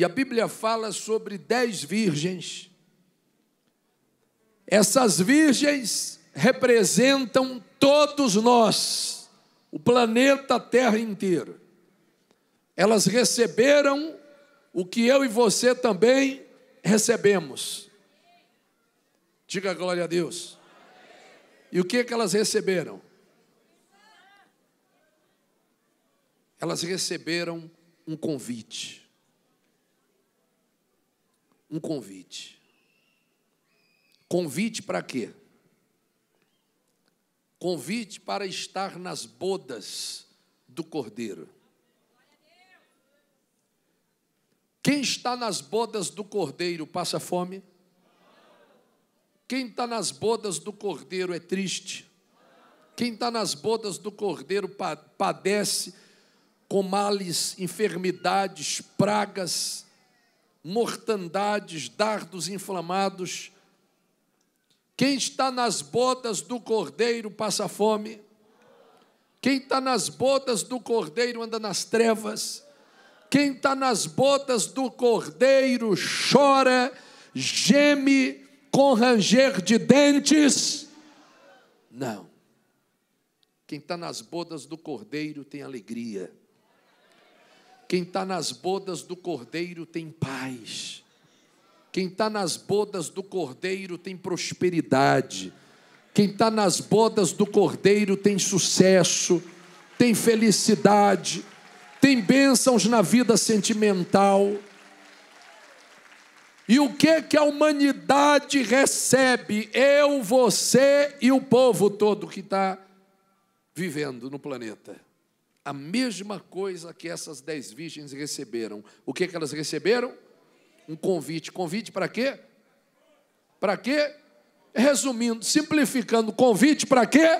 E a Bíblia fala sobre dez virgens. Essas virgens representam todos nós, o planeta Terra inteiro. Elas receberam o que eu e você também recebemos. Diga glória a Deus. E o que, é que elas receberam? Elas receberam um convite um convite. Convite para quê? Convite para estar nas bodas do Cordeiro. Quem está nas bodas do Cordeiro passa fome? Quem está nas bodas do Cordeiro é triste? Quem está nas bodas do Cordeiro padece com males, enfermidades, pragas, mortandades, dardos inflamados. Quem está nas bodas do cordeiro passa fome. Quem está nas bodas do cordeiro anda nas trevas. Quem está nas bodas do cordeiro chora, geme com ranger de dentes. Não. Quem está nas bodas do cordeiro tem alegria. Quem está nas bodas do cordeiro tem paz. Quem está nas bodas do cordeiro tem prosperidade. Quem está nas bodas do cordeiro tem sucesso, tem felicidade, tem bênçãos na vida sentimental. E o que que a humanidade recebe? Eu, você e o povo todo que está vivendo no planeta a mesma coisa que essas dez virgens receberam. O que, que elas receberam? Um convite. Convite para quê? Para quê? Resumindo, simplificando, convite para quê?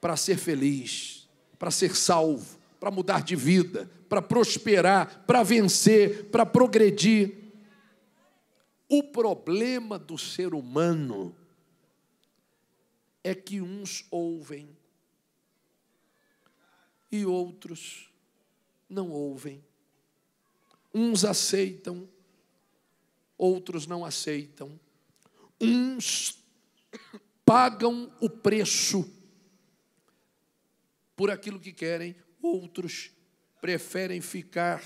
Para ser feliz, para ser salvo, para mudar de vida, para prosperar, para vencer, para progredir. O problema do ser humano é que uns ouvem e outros não ouvem. Uns aceitam, outros não aceitam. Uns pagam o preço por aquilo que querem, outros preferem ficar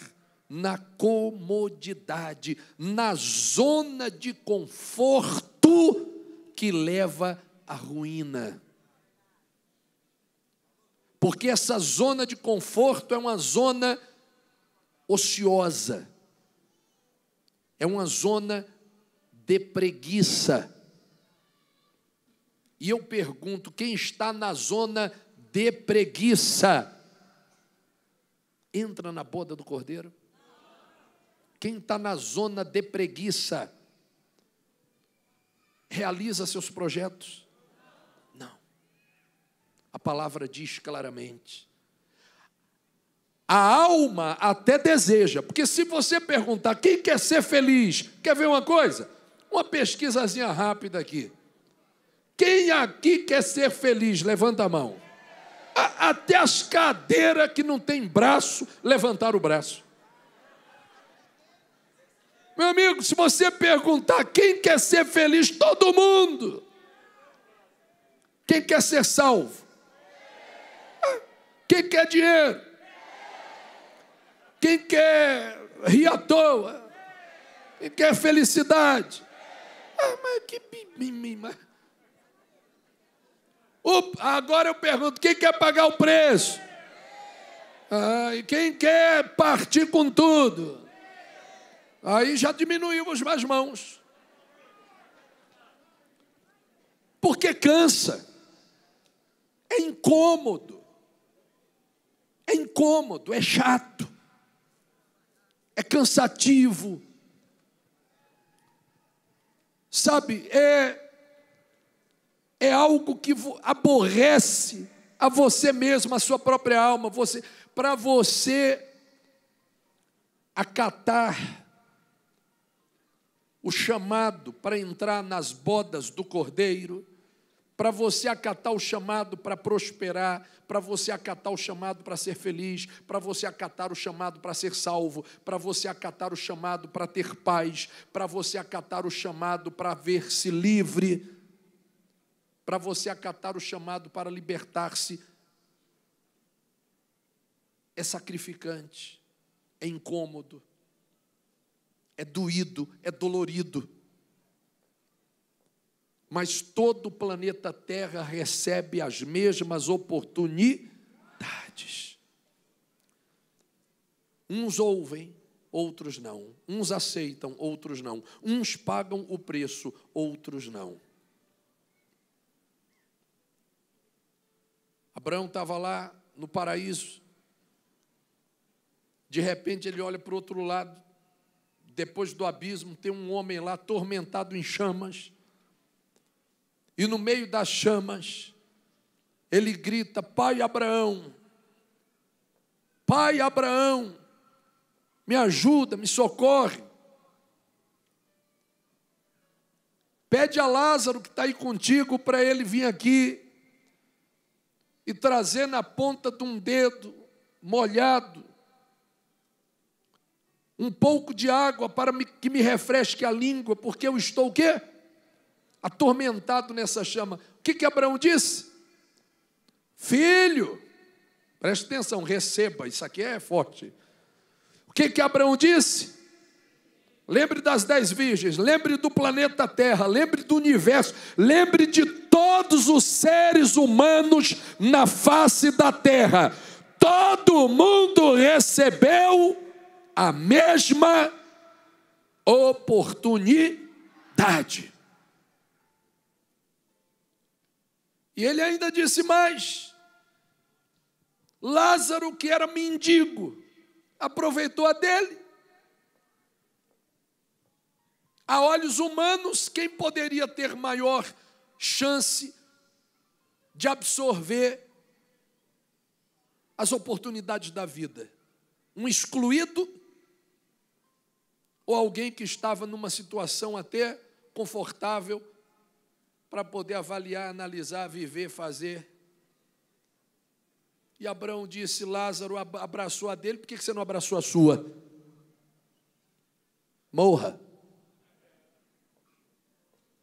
na comodidade, na zona de conforto que leva à ruína porque essa zona de conforto é uma zona ociosa, é uma zona de preguiça. E eu pergunto: quem está na zona de preguiça, entra na boda do cordeiro? Quem está na zona de preguiça, realiza seus projetos. A palavra diz claramente. A alma até deseja, porque se você perguntar quem quer ser feliz, quer ver uma coisa? Uma pesquisazinha rápida aqui. Quem aqui quer ser feliz? Levanta a mão. A, até as cadeiras que não tem braço, levantaram o braço. Meu amigo, se você perguntar quem quer ser feliz, todo mundo. Quem quer ser salvo? Quem quer dinheiro? Quem quer rir à toa? Quem quer felicidade? Ah, mas que mimimi, agora eu pergunto, quem quer pagar o preço? Ah, e quem quer partir com tudo? Aí já diminuímos mais mãos. Porque cansa. É incômodo. É incômodo, é chato, é cansativo. Sabe, é, é algo que aborrece a você mesmo, a sua própria alma, você para você acatar o chamado para entrar nas bodas do Cordeiro para você acatar o chamado para prosperar, para você acatar o chamado para ser feliz, para você acatar o chamado para ser salvo, para você acatar o chamado para ter paz, para você acatar o chamado para ver-se livre, para você acatar o chamado para libertar-se. É sacrificante, é incômodo, é doído, é dolorido mas todo o planeta Terra recebe as mesmas oportunidades. Uns ouvem, outros não. Uns aceitam, outros não. Uns pagam o preço, outros não. Abraão estava lá no paraíso. De repente ele olha para o outro lado. Depois do abismo, tem um homem lá atormentado em chamas e no meio das chamas, ele grita: Pai Abraão, Pai Abraão, me ajuda, me socorre. Pede a Lázaro que está aí contigo para ele vir aqui e trazer na ponta de um dedo molhado um pouco de água para que me refresque a língua, porque eu estou o quê? atormentado nessa chama. O que, que Abraão disse? Filho, preste atenção, receba, isso aqui é forte. O que, que Abraão disse? Lembre das dez virgens, lembre do planeta Terra, lembre do universo, lembre de todos os seres humanos na face da Terra. Todo mundo recebeu a mesma oportunidade. E ele ainda disse mais: Lázaro, que era mendigo, aproveitou a dele. A olhos humanos, quem poderia ter maior chance de absorver as oportunidades da vida? Um excluído ou alguém que estava numa situação até confortável para poder avaliar, analisar, viver, fazer. E Abraão disse: Lázaro abraçou a dele, por que você não abraçou a sua? Morra.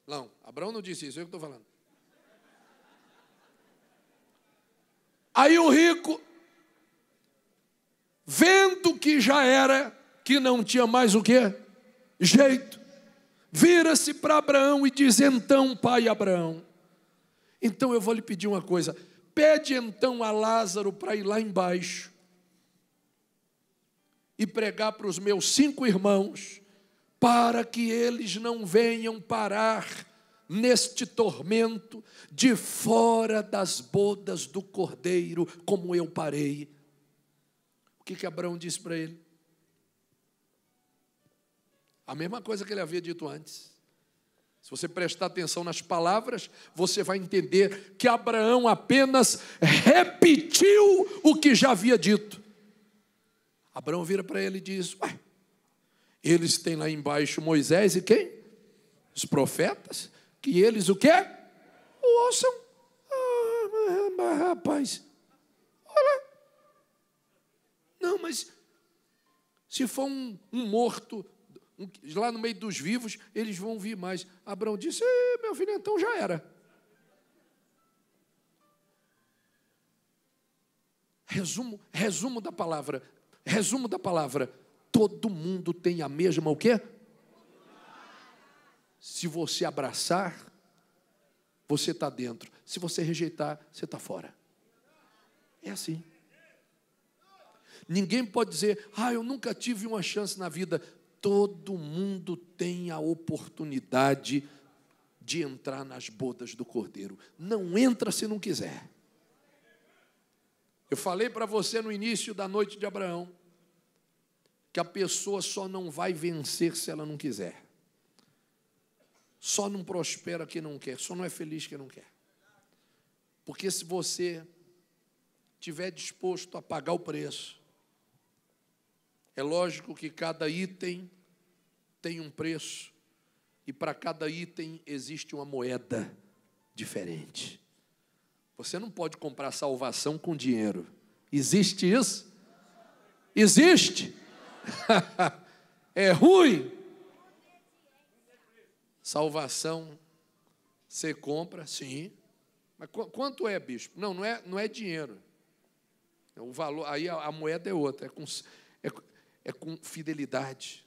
Não, Abraão não disse isso, é eu que estou falando. Aí o rico, vendo que já era, que não tinha mais o que? Jeito, vira-se para Abraão e diz: Então, pai Abraão, então eu vou lhe pedir uma coisa: pede então a Lázaro para ir lá embaixo e pregar para os meus cinco irmãos, para que eles não venham parar neste tormento de fora das bodas do cordeiro, como eu parei. O que, que Abraão disse para ele? A mesma coisa que ele havia dito antes. Se você prestar atenção nas palavras, você vai entender que Abraão apenas repetiu o que já havia dito. Abraão vira para ele e diz: Ué, eles têm lá embaixo Moisés e quem? Os profetas, que eles o quê? Ouçam. Ah, rapaz, olha. Não, mas se for um, um morto lá no meio dos vivos, eles vão vir mais. Abraão disse: meu filho, então já era. Resumo, resumo da palavra. Resumo da palavra. Todo mundo tem a mesma o quê? Se você abraçar, você está dentro. Se você rejeitar, você está fora. É assim. Ninguém pode dizer, ah, eu nunca tive uma chance na vida todo mundo tem a oportunidade de entrar nas bodas do Cordeiro. Não entra se não quiser. Eu falei para você no início da noite de Abraão que a pessoa só não vai vencer se ela não quiser. Só não prospera quem não quer, só não é feliz quem não quer. Porque se você tiver disposto a pagar o preço, é lógico que cada item tem um preço e para cada item existe uma moeda diferente. Você não pode comprar salvação com dinheiro. Existe isso? Existe? é ruim? Salvação você compra, sim. Mas quanto é, bispo? Não, não é, não é dinheiro. O valor, aí a, a moeda é outra. É com, é, é com fidelidade.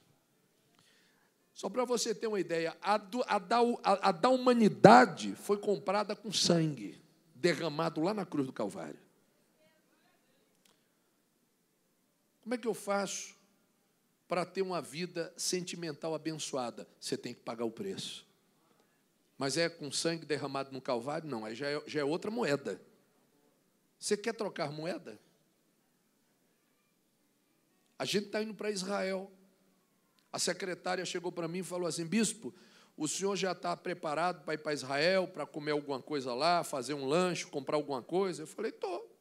Só para você ter uma ideia, a, do, a, da, a, a da humanidade foi comprada com sangue derramado lá na cruz do Calvário. Como é que eu faço para ter uma vida sentimental abençoada? Você tem que pagar o preço. Mas é com sangue derramado no Calvário? Não, aí já é, já é outra moeda. Você quer trocar moeda? A gente está indo para Israel. A secretária chegou para mim e falou assim: Bispo, o senhor já está preparado para ir para Israel, para comer alguma coisa lá, fazer um lanche, comprar alguma coisa? Eu falei: Estou.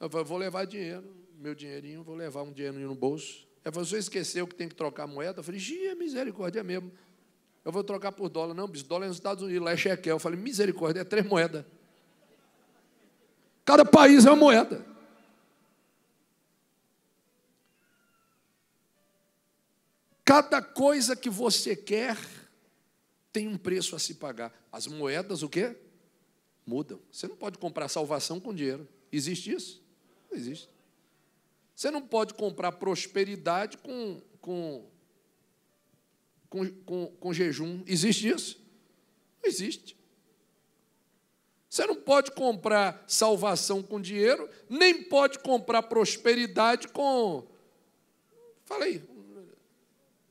Eu falei, vou levar dinheiro, meu dinheirinho, vou levar um dinheirinho no bolso. Ela falou, você esqueceu que tem que trocar moeda? Eu falei, gia, é misericórdia mesmo. Eu vou trocar por dólar. Não, bispo, dólar é nos Estados Unidos, lá é shekel. Eu falei, misericórdia, é três moedas. Cada país é uma moeda. Cada coisa que você quer tem um preço a se pagar. As moedas, o quê? Mudam. Você não pode comprar salvação com dinheiro. Existe isso? Não existe. Você não pode comprar prosperidade com, com, com, com, com jejum. Existe isso? Não existe. Você não pode comprar salvação com dinheiro, nem pode comprar prosperidade com. Falei,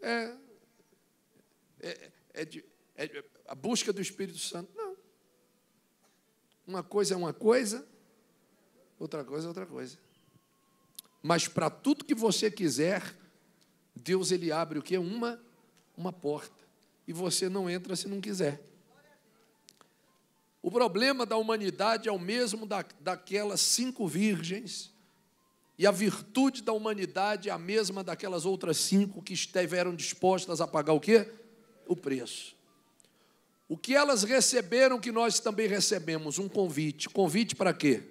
é, é, é, de, é a busca do Espírito Santo. Não. Uma coisa é uma coisa, outra coisa é outra coisa. Mas para tudo que você quiser, Deus ele abre o que? Uma, uma porta. E você não entra se não quiser. O problema da humanidade é o mesmo da, daquelas cinco virgens e a virtude da humanidade é a mesma daquelas outras cinco que estiveram dispostas a pagar o quê? O preço. O que elas receberam, que nós também recebemos? Um convite. Convite para quê?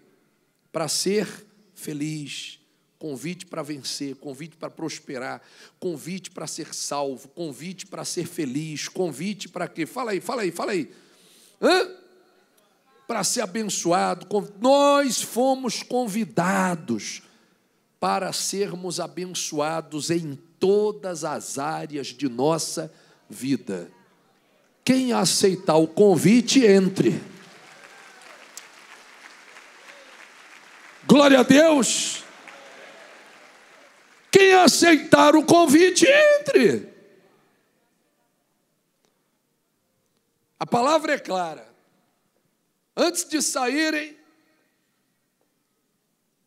Para ser feliz. Convite para vencer, convite para prosperar, convite para ser salvo, convite para ser feliz, convite para quê? Fala aí, fala aí, fala aí. Hã? Para ser abençoado. Nós fomos convidados para sermos abençoados em todas as áreas de nossa vida. Quem aceitar o convite, entre. Glória a Deus! Quem aceitar o convite, entre. A palavra é clara. Antes de saírem,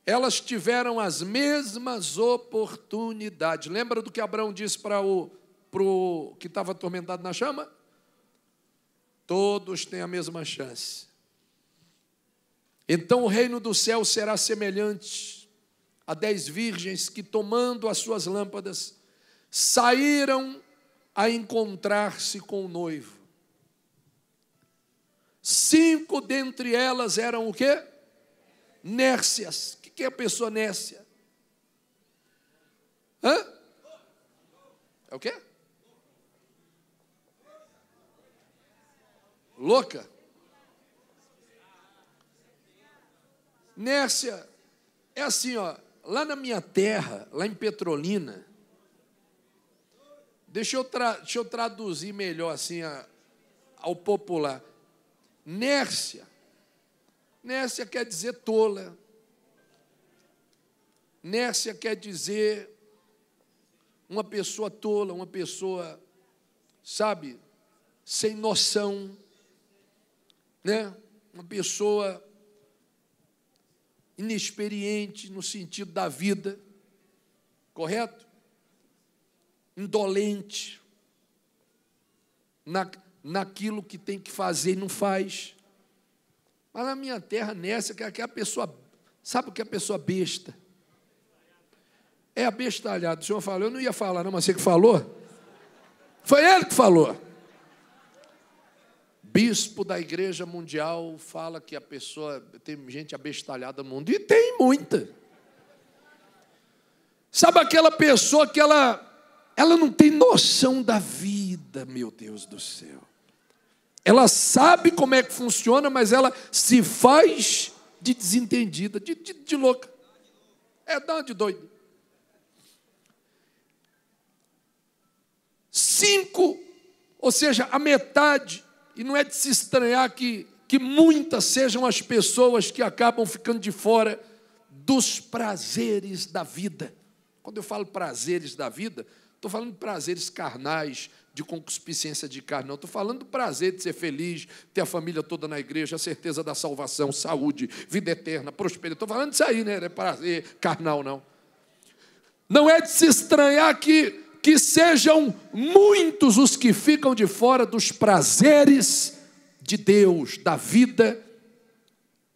elas tiveram as mesmas oportunidades. Lembra do que Abraão disse para o pro, que estava atormentado na chama? Todos têm a mesma chance. Então o reino do céu será semelhante a dez virgens que, tomando as suas lâmpadas, saíram a encontrar-se com o noivo. Cinco dentre elas eram o quê? Nércias. O que é a pessoa nércia? Hã? É o quê? Louca? Nércia é assim, ó. Lá na minha terra, lá em Petrolina, deixa eu, tra deixa eu traduzir melhor assim a, ao popular. Nércia Nércia quer dizer tola. Nércia quer dizer uma pessoa tola, uma pessoa, sabe, sem noção, né? Uma pessoa inexperiente no sentido da vida, correto? Indolente na, naquilo que tem que fazer e não faz. Mas na minha terra, nessa, que é a pessoa. Sabe o que é a pessoa besta? É abestalhado. O senhor falou, eu não ia falar, não, mas você que falou? Foi ele que falou. Bispo da Igreja Mundial fala que a pessoa. Tem gente abestalhada no mundo, e tem muita. Sabe aquela pessoa que ela, ela não tem noção da vida, meu Deus do céu. Ela sabe como é que funciona, mas ela se faz de desentendida, de, de, de louca. É dá de doido. Cinco, ou seja, a metade, e não é de se estranhar que, que muitas sejam as pessoas que acabam ficando de fora dos prazeres da vida. Quando eu falo prazeres da vida, estou falando de prazeres carnais, de concupiscência de carne, não. Estou falando do prazer de ser feliz, ter a família toda na igreja, a certeza da salvação, saúde, vida eterna, prosperidade. Estou falando disso aí, né? É prazer carnal, não. Não é de se estranhar que, que sejam muitos os que ficam de fora dos prazeres de Deus, da vida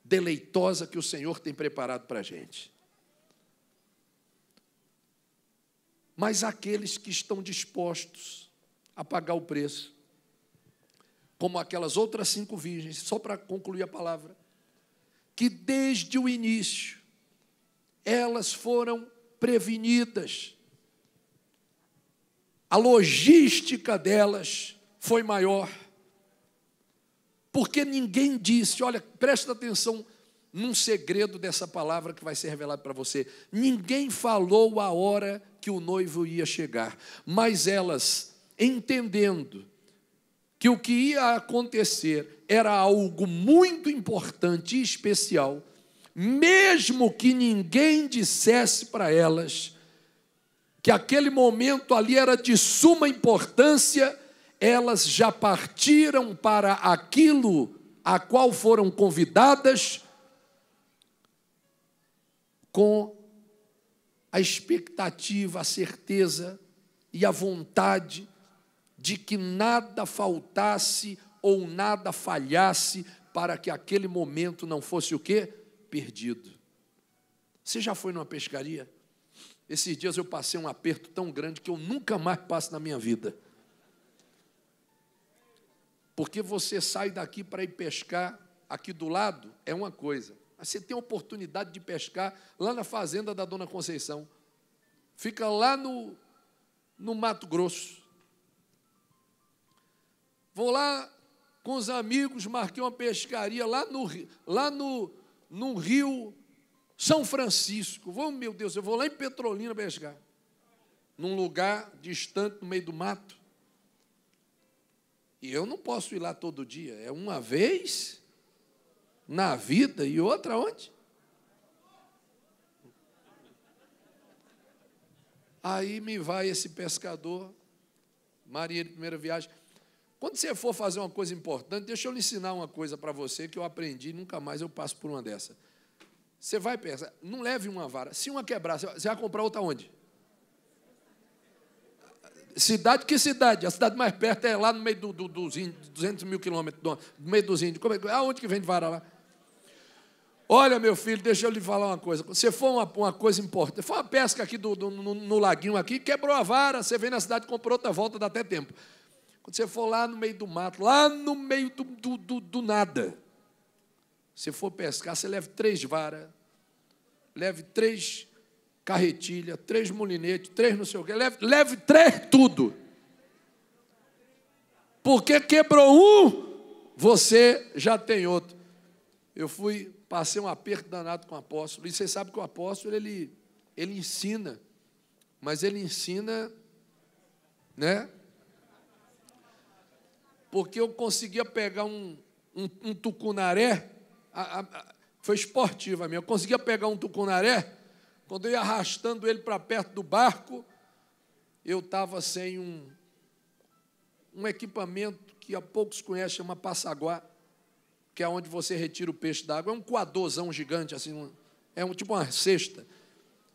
deleitosa que o Senhor tem preparado para a gente. Mas aqueles que estão dispostos a pagar o preço, como aquelas outras cinco virgens, só para concluir a palavra, que desde o início elas foram prevenidas, a logística delas foi maior, porque ninguém disse, olha, presta atenção, num segredo dessa palavra que vai ser revelado para você. Ninguém falou a hora que o noivo ia chegar, mas elas entendendo que o que ia acontecer era algo muito importante e especial, mesmo que ninguém dissesse para elas que aquele momento ali era de suma importância, elas já partiram para aquilo a qual foram convidadas com a expectativa, a certeza e a vontade de que nada faltasse ou nada falhasse para que aquele momento não fosse o quê? Perdido. Você já foi numa pescaria? Esses dias eu passei um aperto tão grande que eu nunca mais passo na minha vida. Porque você sai daqui para ir pescar aqui do lado é uma coisa, mas você tem a oportunidade de pescar lá na fazenda da Dona Conceição. Fica lá no, no Mato Grosso. Vou lá com os amigos, marquei uma pescaria lá no, lá no, no rio São Francisco. Vou, meu Deus, eu vou lá em Petrolina pescar. Num lugar distante, no meio do mato. E eu não posso ir lá todo dia. É uma vez na vida e outra onde? Aí me vai esse pescador, Maria de primeira viagem. Quando você for fazer uma coisa importante, deixa eu lhe ensinar uma coisa para você que eu aprendi e nunca mais eu passo por uma dessa. Você vai pensar, não leve uma vara. Se uma quebrar, você vai comprar outra onde? Cidade que cidade? A cidade mais perto é lá no meio do, do, dos índios, 200 mil quilômetros, no meio dos índios. Como é, aonde que vende vara lá? Olha, meu filho, deixa eu lhe falar uma coisa. Você for uma, uma coisa importante, foi uma pesca aqui do, do no, no, laguinho aqui, quebrou a vara, você vem na cidade, comprou outra volta, dá até tempo. Quando você for lá no meio do mato, lá no meio do, do, do, do nada, você for pescar, você leve três varas, leve três carretilha, três molinetes, três não sei o quê, leve, leve três tudo. Porque quebrou um, você já tem outro. Eu fui, passei um aperto danado com o apóstolo, e você sabe que o apóstolo, ele, ele ensina, mas ele ensina, né? porque eu conseguia pegar um, um, um tucunaré, a, a, a, foi esportiva minha, eu conseguia pegar um tucunaré, quando eu ia arrastando ele para perto do barco, eu estava sem um, um equipamento que a poucos conhecem, chama passaguá, que é onde você retira o peixe da água É um coadorzão gigante, assim, um, é um tipo uma cesta.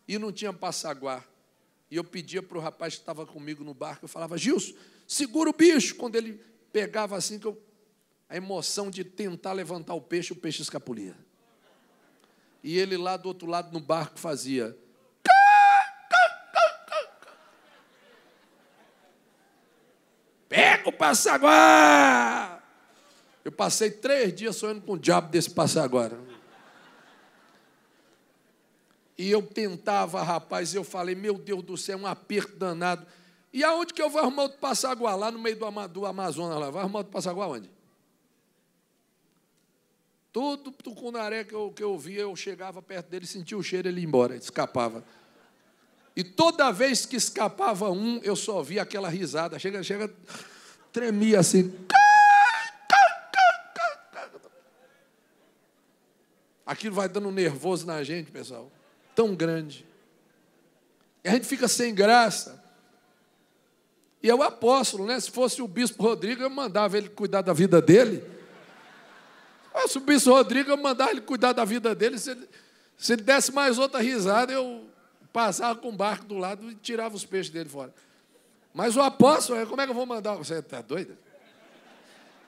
E não tinha passaguá. E eu pedia para o rapaz que estava comigo no barco, eu falava, Gilson, segura o bicho. Quando ele pegava assim que eu, a emoção de tentar levantar o peixe, o peixe escapulia. E ele lá do outro lado no barco fazia. Pega o passaguá! Eu passei três dias sonhando com o diabo desse passaguá. E eu tentava, rapaz, eu falei, meu Deus do céu, é um aperto danado. E aonde que eu vou arrumar outro passaguá? Lá no meio do, do Amazonas, lá. Vai arrumar outro passaguá onde? Todo tucunaré que eu, que eu via, eu chegava perto dele, sentia o cheiro, ele ia embora, ele escapava. E toda vez que escapava um, eu só via aquela risada. Chega, chega, tremia assim. Aquilo vai dando nervoso na gente, pessoal. Tão grande. E a gente fica sem graça. E é o apóstolo, né? Se fosse o bispo Rodrigo, eu mandava ele cuidar da vida dele. Mas ah, o bispo Rodrigo, eu mandava ele cuidar da vida dele. Se ele, se ele desse mais outra risada, eu passava com o barco do lado e tirava os peixes dele fora. Mas o apóstolo, como é que eu vou mandar? Você está doido?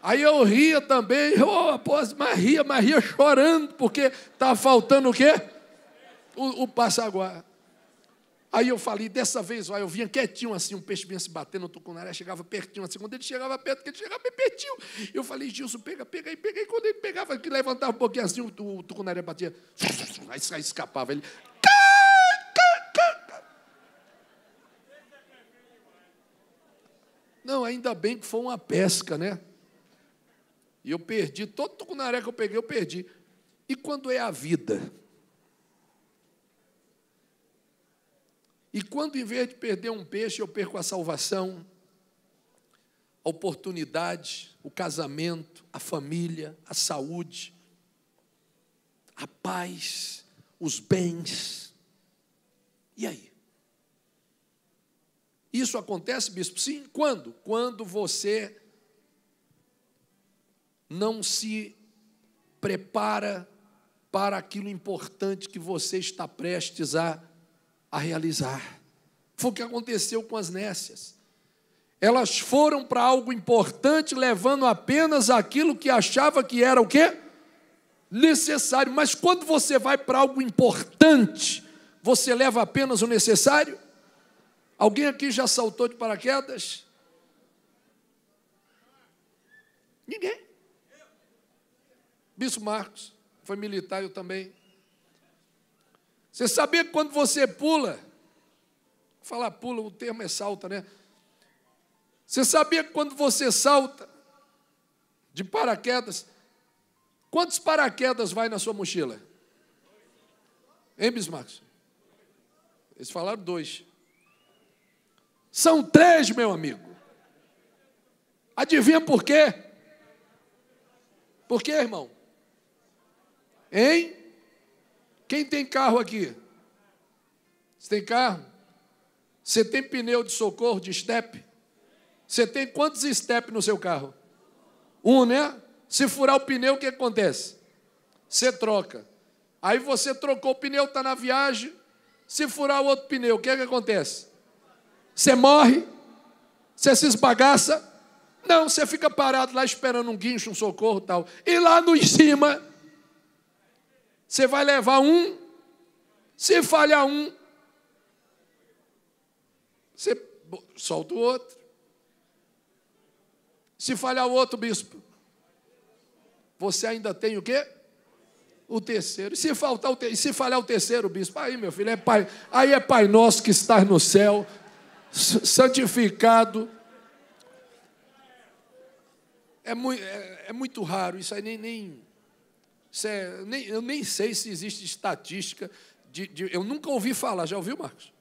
Aí eu ria também, oh, apóstolo, mas ria, mas ria chorando, porque estava tá faltando o quê? O, o passaguá. Aí eu falei, dessa vez, ó, eu vinha quietinho assim, um peixe vinha se batendo, o tucunaré chegava pertinho assim. Quando ele chegava perto, que ele chegava bem pertinho. Eu falei, Gilson, pega, pega aí, pega aí. Quando ele pegava, que levantava um pouquinho assim, o, tucunaré batia. Aí, aí escapava ele. Não, ainda bem que foi uma pesca, né? E eu perdi, todo tucunaré que eu peguei, eu perdi. E quando é a vida? E quando, em vez de perder um peixe, eu perco a salvação, a oportunidade, o casamento, a família, a saúde, a paz, os bens. E aí? Isso acontece, bispo? Sim. Quando? Quando você não se prepara para aquilo importante que você está prestes a a realizar. Foi o que aconteceu com as nécias. Elas foram para algo importante, levando apenas aquilo que achava que era o quê? Necessário. Mas quando você vai para algo importante, você leva apenas o necessário? Alguém aqui já saltou de paraquedas? Ninguém. Bispo Marcos foi militar, eu também. Você sabia que quando você pula, falar pula, o termo é salta, né? Você sabia que quando você salta de paraquedas, quantos paraquedas vai na sua mochila? Hein, Bismarck? Eles falaram dois. São três, meu amigo. Adivinha por quê? Por quê, irmão? Hein? Quem tem carro aqui? Você tem carro? Você tem pneu de socorro, de estepe? Você tem quantos estepe no seu carro? Um, né? Se furar o pneu, o que acontece? Você troca. Aí você trocou o pneu, está na viagem. Se furar o outro pneu, o que, é que acontece? Você morre? Você se esbagaça? Não, você fica parado lá esperando um guincho, um socorro tal. E lá no em cima, você vai levar um, se falhar um, você solta o outro. Se falhar o outro, bispo, você ainda tem o quê? O terceiro. E se faltar o te... se falhar o terceiro, bispo, aí meu filho, é pai, aí é Pai nosso que está no céu, santificado. É muito, é, é muito raro, isso aí nem, nem é, nem, eu nem sei se existe estatística. De, de, eu nunca ouvi falar, já ouviu, Marcos?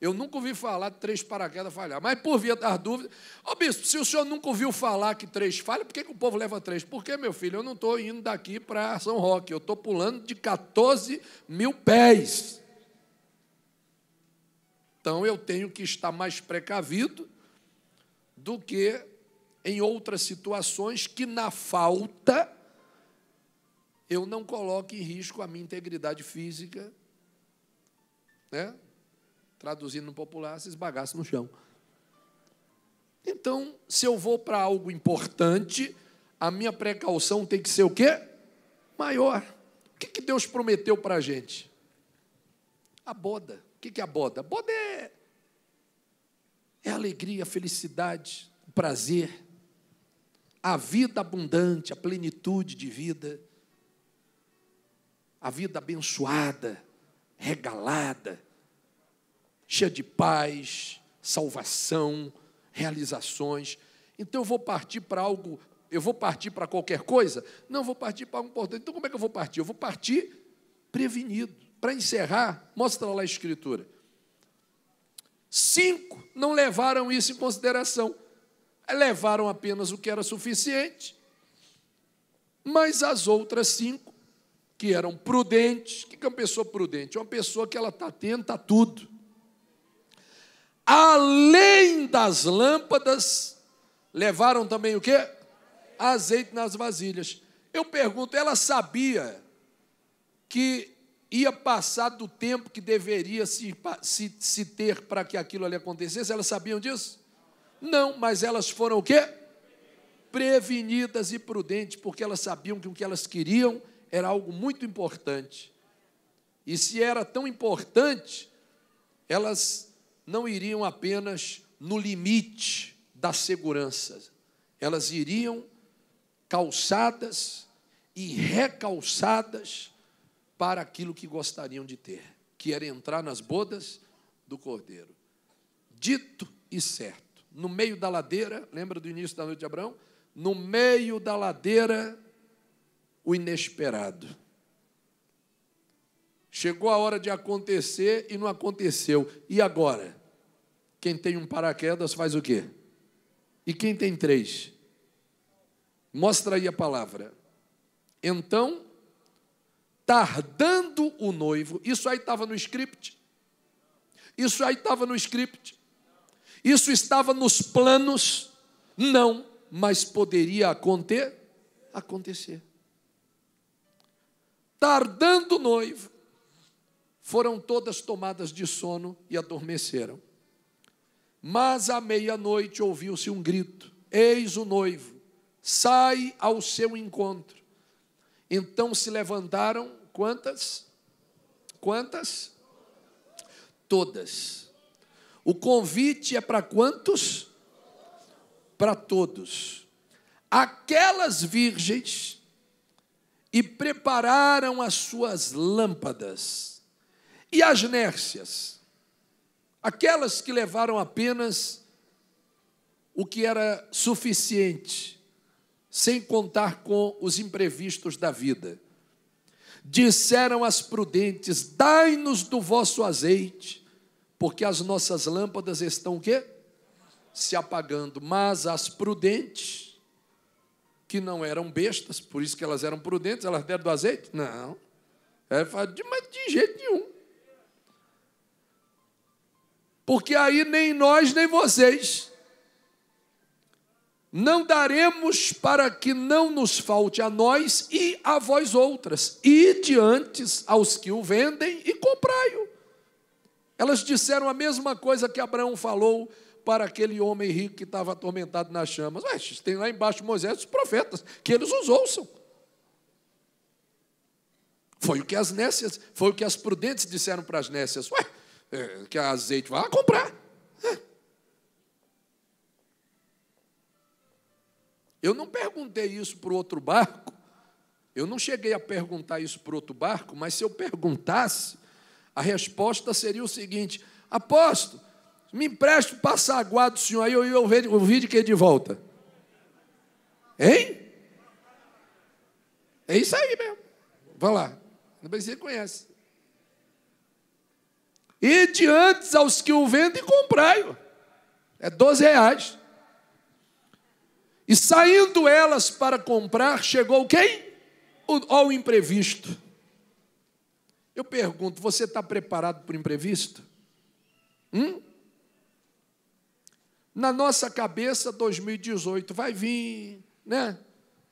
Eu nunca ouvi falar de três paraquedas falhar. Mas por via das dúvidas, ô bispo, se o senhor nunca ouviu falar que três falha, por que, que o povo leva três? Porque, meu filho, eu não estou indo daqui para São Roque, eu estou pulando de 14 mil pés. Então eu tenho que estar mais precavido do que em outras situações que, na falta, eu não coloque em risco a minha integridade física, né? traduzindo no popular, se esbagasse no chão. Então, se eu vou para algo importante, a minha precaução tem que ser o quê? Maior. O que, que Deus prometeu para a gente? A boda. O que, que é a boda? A boda é, é alegria, a felicidade, o prazer, a vida abundante, a plenitude de vida a vida abençoada, regalada, cheia de paz, salvação, realizações. Então eu vou partir para algo, eu vou partir para qualquer coisa? Não, vou partir para algo importante. Então como é que eu vou partir? Eu vou partir prevenido. Para encerrar, mostra lá a escritura. Cinco não levaram isso em consideração. Levaram apenas o que era suficiente, mas as outras cinco que eram prudentes. O que é uma pessoa prudente? É uma pessoa que ela está atenta a tudo. Além das lâmpadas, levaram também o quê? Azeite nas vasilhas. Eu pergunto, ela sabia que ia passar do tempo que deveria se, se, se ter para que aquilo ali acontecesse? Elas sabiam disso? Não, mas elas foram o quê? Prevenidas e prudentes, porque elas sabiam que o que elas queriam era algo muito importante. E se era tão importante, elas não iriam apenas no limite da segurança, elas iriam calçadas e recalçadas para aquilo que gostariam de ter, que era entrar nas bodas do cordeiro. Dito e certo. No meio da ladeira, lembra do início da noite de Abraão? No meio da ladeira o inesperado. Chegou a hora de acontecer e não aconteceu. E agora? Quem tem um paraquedas faz o quê? E quem tem três? Mostra aí a palavra. Então, tardando o noivo, isso aí estava no script. Isso aí estava no script. Isso estava nos planos. Não, mas poderia acontecer. acontecer tardando o noivo, foram todas tomadas de sono e adormeceram. Mas à meia-noite ouviu-se um grito: Eis o noivo, sai ao seu encontro. Então se levantaram quantas? Quantas? Todas. O convite é para quantos? Para todos. Aquelas virgens e prepararam as suas lâmpadas. E as nércias, aquelas que levaram apenas o que era suficiente, sem contar com os imprevistos da vida. Disseram as prudentes: Dai-nos do vosso azeite, porque as nossas lâmpadas estão o quê? Se apagando. Mas as prudentes que não eram bestas, por isso que elas eram prudentes, elas deram do azeite? Não. Ela é, fala, de, mas de jeito nenhum. Porque aí nem nós, nem vocês. Não daremos para que não nos falte a nós e a vós outras, e diante aos que o vendem e comprai-o. Elas disseram a mesma coisa que Abraão falou para aquele homem rico que estava atormentado nas chamas. Ué, tem lá embaixo Moisés os profetas, que eles os ouçam. Foi o que as nécias, foi o que as prudentes disseram para as nécias. Ué, é, que azeite, vai lá comprar. É. Eu não perguntei isso para o outro barco, eu não cheguei a perguntar isso para o outro barco, mas se eu perguntasse, a resposta seria o seguinte: aposto, me empreste passar a guarda do senhor aí, eu ia ouvir, ouvir de que é de volta. Hein? É isso aí mesmo. Vá lá. Não precisa conhece. E diante aos que o vendem, comprai É 12 reais. E saindo elas para comprar, chegou quem? O, imprevisto. Eu pergunto, você está preparado para o imprevisto? Hum? Na nossa cabeça, 2018 vai vir, né?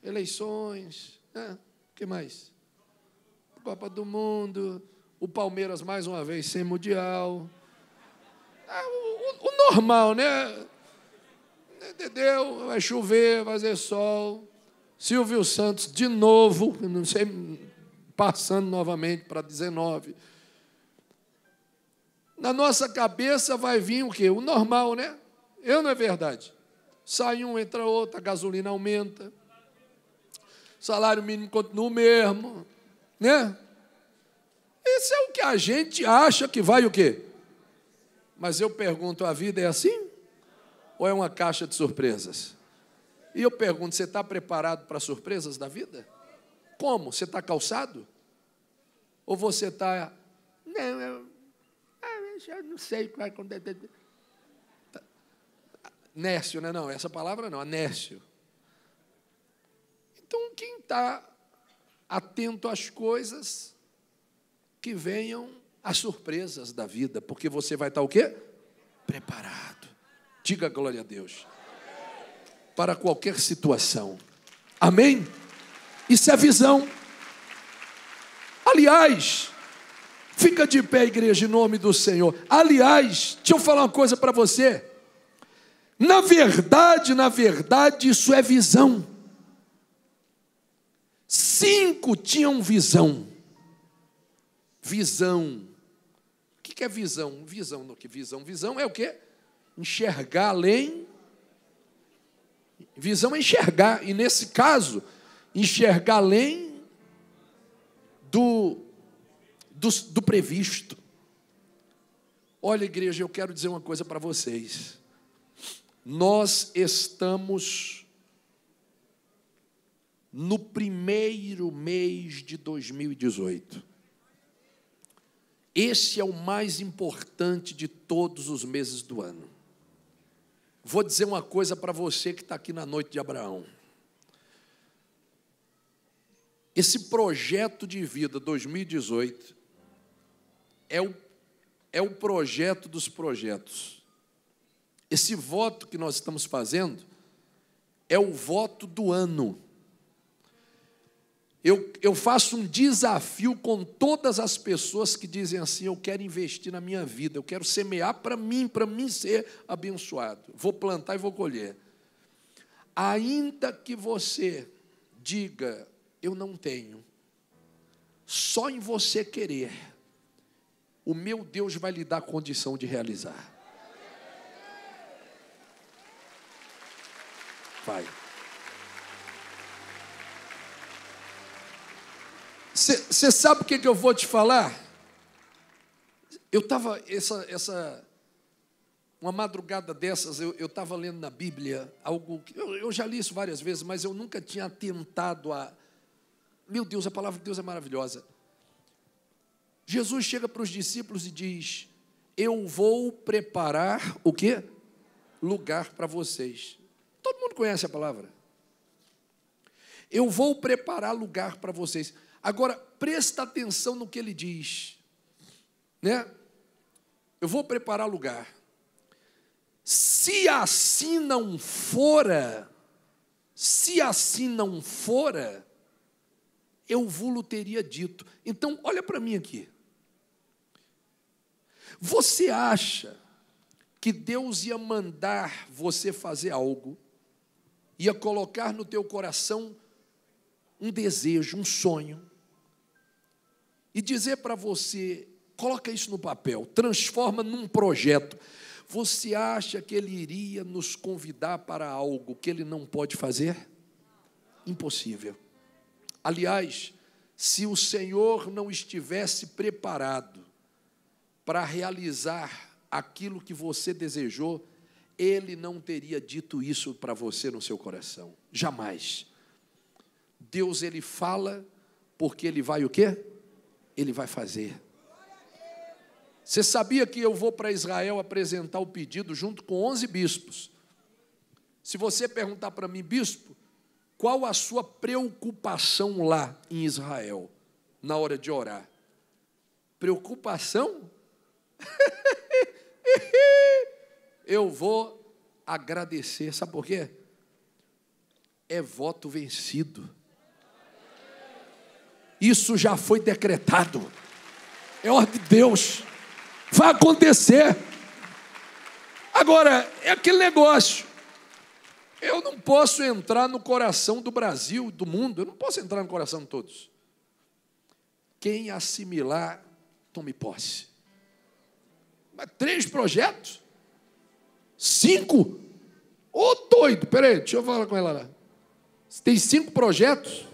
Eleições, né? O que mais? Copa do Mundo, o Palmeiras mais uma vez sem mundial. É o, o, o, normal, né? Entendeu? Vai chover, vai fazer sol. Silvio Santos de novo, não sei, passando novamente para 19. Na nossa cabeça vai vir o quê? O normal, né? Eu não é verdade? Sai um, entra outro, a gasolina aumenta. Salário mínimo continua o mesmo, né? Isso é o que a gente acha que vai o quê? Mas eu pergunto, a vida é assim? Ou é uma caixa de surpresas? E eu pergunto, você está preparado para surpresas da vida? Como? Você está calçado? Ou você está. Não, eu, ah, eu não sei o que vai acontecer. Nécio, né? Não, essa palavra não, anésio. Então, quem está atento às coisas, que venham as surpresas da vida, porque você vai estar tá o quê? Preparado. Diga glória a Deus. Para qualquer situação. Amém? Isso é visão. Aliás, fica de pé, igreja, em nome do Senhor. Aliás, deixa eu falar uma coisa para você. Na verdade, na verdade, isso é visão. Cinco tinham visão. Visão. O que é visão? Visão no que? Visão, visão é o quê? Enxergar além. Visão é enxergar, e nesse caso, enxergar além do, do, do previsto. Olha, igreja, eu quero dizer uma coisa para vocês nós estamos no primeiro mês de 2018. Esse é o mais importante de todos os meses do ano. Vou dizer uma coisa para você que está aqui na noite de Abraão. Esse projeto de vida 2018 é o, é o projeto dos projetos. Esse voto que nós estamos fazendo é o voto do ano. Eu, eu faço um desafio com todas as pessoas que dizem assim: eu quero investir na minha vida, eu quero semear para mim, para mim ser abençoado. Vou plantar e vou colher. Ainda que você diga, eu não tenho, só em você querer, o meu Deus vai lhe dar condição de realizar. Vai. Você sabe o que, que eu vou te falar? Eu estava, essa, essa, uma madrugada dessas, eu estava lendo na Bíblia algo que, eu, eu já li isso várias vezes, mas eu nunca tinha atentado a. Meu Deus, a palavra de Deus é maravilhosa. Jesus chega para os discípulos e diz: Eu vou preparar o quê? Lugar para vocês. Todo mundo conhece a palavra. Eu vou preparar lugar para vocês. Agora, presta atenção no que ele diz. Né? Eu vou preparar lugar. Se assim não fora, se assim não fora, eu vou teria dito. Então, olha para mim aqui. Você acha que Deus ia mandar você fazer algo ia colocar no teu coração um desejo, um sonho, e dizer para você: coloca isso no papel, transforma num projeto. Você acha que ele iria nos convidar para algo que ele não pode fazer? Impossível. Aliás, se o Senhor não estivesse preparado para realizar aquilo que você desejou, ele não teria dito isso para você no seu coração, jamais. Deus ele fala porque ele vai o quê? Ele vai fazer. Você sabia que eu vou para Israel apresentar o pedido junto com 11 bispos? Se você perguntar para mim, bispo, qual a sua preocupação lá em Israel na hora de orar? Preocupação? eu vou agradecer. Sabe por quê? É voto vencido. Isso já foi decretado. É ordem de Deus. Vai acontecer. Agora, é aquele negócio. Eu não posso entrar no coração do Brasil, do mundo, eu não posso entrar no coração de todos. Quem assimilar, tome posse. Mas três projetos Cinco? Ô oh, doido, peraí, deixa eu falar com ela lá. Você tem cinco projetos?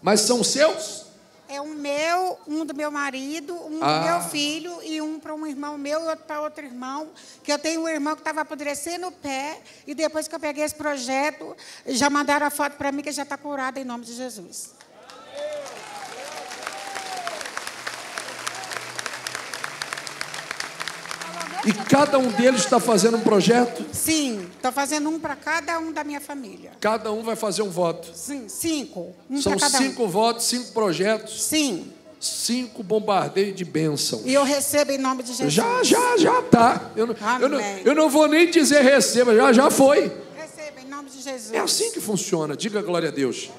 Mas são seus? É um meu, um do meu marido, um ah. do meu ah. filho e um para um irmão meu e outro para outro irmão. Que eu tenho um irmão que estava apodrecendo o pé e depois que eu peguei esse projeto, já mandaram a foto para mim que já está curada em nome de Jesus. E cada um deles está fazendo um projeto? Sim, estou tá fazendo um para cada um da minha família. Cada um vai fazer um voto? Sim, cinco. Um São cinco um. votos, cinco projetos? Sim. Cinco bombardeios de bênção. E eu recebo em nome de Jesus. Já, já, já está. Eu não, eu eu não vou nem dizer receba, já, já foi. Receba em nome de Jesus. É assim que funciona, diga glória a Deus.